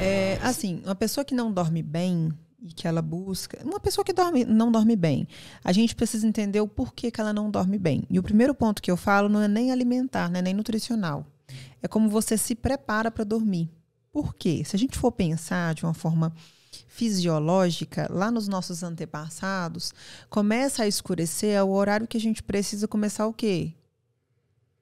É, assim, uma pessoa que não dorme bem e que ela busca. Uma pessoa que dorme, não dorme bem. A gente precisa entender o porquê que ela não dorme bem. E o primeiro ponto que eu falo não é nem alimentar, né? nem nutricional. É como você se prepara para dormir. Por quê? Se a gente for pensar de uma forma fisiológica, lá nos nossos antepassados, começa a escurecer ao é horário que a gente precisa começar o quê?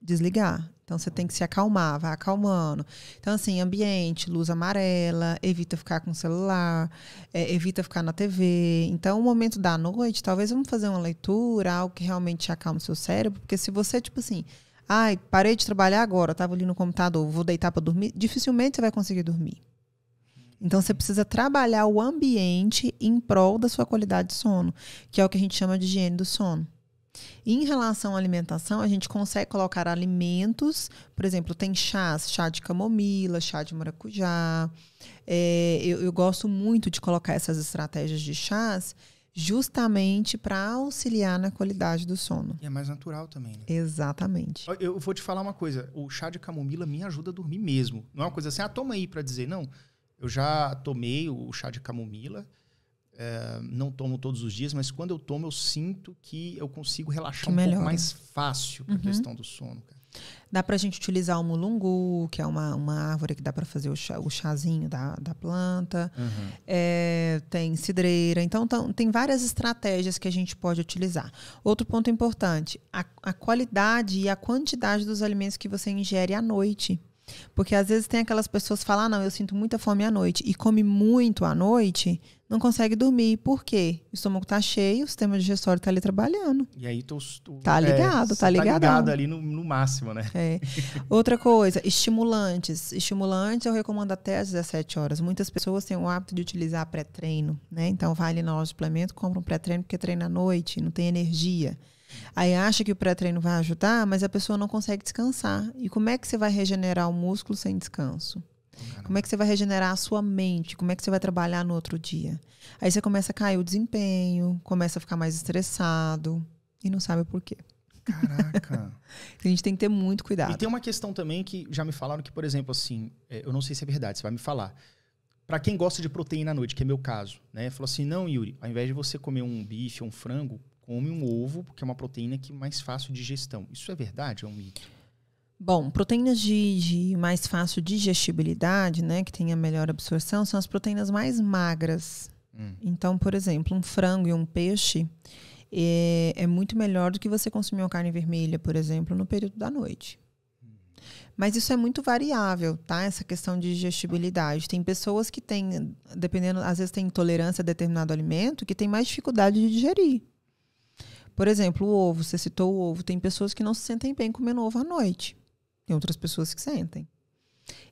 Desligar, então você tem que se acalmar, vai acalmando. Então, assim, ambiente, luz amarela, evita ficar com o celular, é, evita ficar na TV. Então, o momento da noite, talvez vamos fazer uma leitura, algo que realmente acalma o seu cérebro, porque se você, tipo assim, ai, parei de trabalhar agora, estava ali no computador, vou deitar para dormir, dificilmente você vai conseguir dormir. Então você precisa trabalhar o ambiente em prol da sua qualidade de sono, que é o que a gente chama de higiene do sono. Em relação à alimentação, a gente consegue colocar alimentos, por exemplo, tem chás, chá de camomila, chá de maracujá. É, eu, eu gosto muito de colocar essas estratégias de chás justamente para auxiliar na qualidade do sono. E é mais natural também. Né? Exatamente. Eu vou te falar uma coisa, o chá de camomila me ajuda a dormir mesmo. Não é uma coisa assim, ah, toma aí para dizer, não. Eu já tomei o chá de camomila, é, não tomo todos os dias, mas quando eu tomo, eu sinto que eu consigo relaxar que um melhora. pouco mais fácil para a uhum. questão do sono. Cara. Dá para a gente utilizar o mulungu, que é uma, uma árvore que dá para fazer o, chá, o chazinho da, da planta. Uhum. É, tem cidreira. Então, tem várias estratégias que a gente pode utilizar. Outro ponto importante: a, a qualidade e a quantidade dos alimentos que você ingere à noite. Porque às vezes tem aquelas pessoas que falam: ah, não, eu sinto muita fome à noite. E come muito à noite, não consegue dormir. Por quê? O estômago tá cheio, o sistema digestório está ali trabalhando. E aí tô, tô tá ligado, é, tá ligado. Tá, tá ligado ali no, no máximo, né? É. Outra coisa, estimulantes. Estimulantes eu recomendo até às 17 horas. Muitas pessoas têm o hábito de utilizar pré-treino, né? Então vai ali na loja de suplemento, compra um pré-treino porque treina à noite, não tem energia. Aí acha que o pré-treino vai ajudar, mas a pessoa não consegue descansar. E como é que você vai regenerar o músculo sem descanso? Como é que você vai regenerar a sua mente? Como é que você vai trabalhar no outro dia? Aí você começa a cair o desempenho, começa a ficar mais estressado e não sabe por quê. Caraca. Então, a gente tem que ter muito cuidado. E tem uma questão também que já me falaram que, por exemplo, assim, é, eu não sei se é verdade, você vai me falar. Para quem gosta de proteína à noite, que é meu caso, né? Falou assim: não, Yuri, ao invés de você comer um bife ou um frango, come um ovo, porque é uma proteína que é mais fácil de digestão. Isso é verdade? É um mito? Bom, proteínas de, de, mais fácil digestibilidade, né, que tem a melhor absorção, são as proteínas mais magras. Hum. Então, por exemplo, um frango e um peixe é, é, muito melhor do que você consumir uma carne vermelha, por exemplo, no período da noite. Mas isso é muito variável, tá? Essa questão de digestibilidade. Tem pessoas que têm, dependendo, às vezes tem intolerância a determinado alimento, que tem mais dificuldade de digerir. Por exemplo, o ovo, você citou o ovo. Tem pessoas que não se sentem bem comendo ovo à noite. Tem outras pessoas que sentem.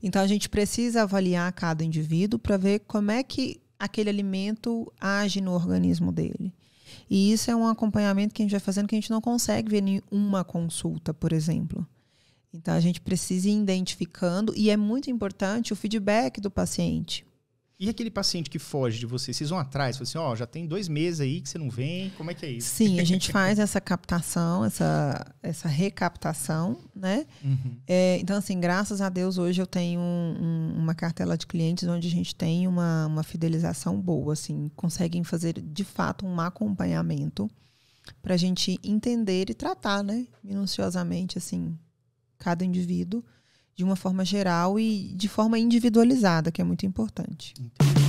Então a gente precisa avaliar cada indivíduo para ver como é que aquele alimento age no organismo dele. E isso é um acompanhamento que a gente vai fazendo que a gente não consegue ver em uma consulta, por exemplo. Então a gente precisa ir identificando e é muito importante o feedback do paciente. E aquele paciente que foge de você, vocês vão atrás, falam assim, ó, oh, já tem dois meses aí que você não vem, como é que é isso? Sim, a gente faz essa captação, essa, essa recaptação, né? Uhum. É, então, assim, graças a Deus hoje eu tenho um, uma cartela de clientes onde a gente tem uma, uma fidelização boa, assim, conseguem fazer de fato um acompanhamento para a gente entender e tratar, né, minuciosamente, assim, cada indivíduo de uma forma geral e de forma individualizada, que é muito importante. Entendi.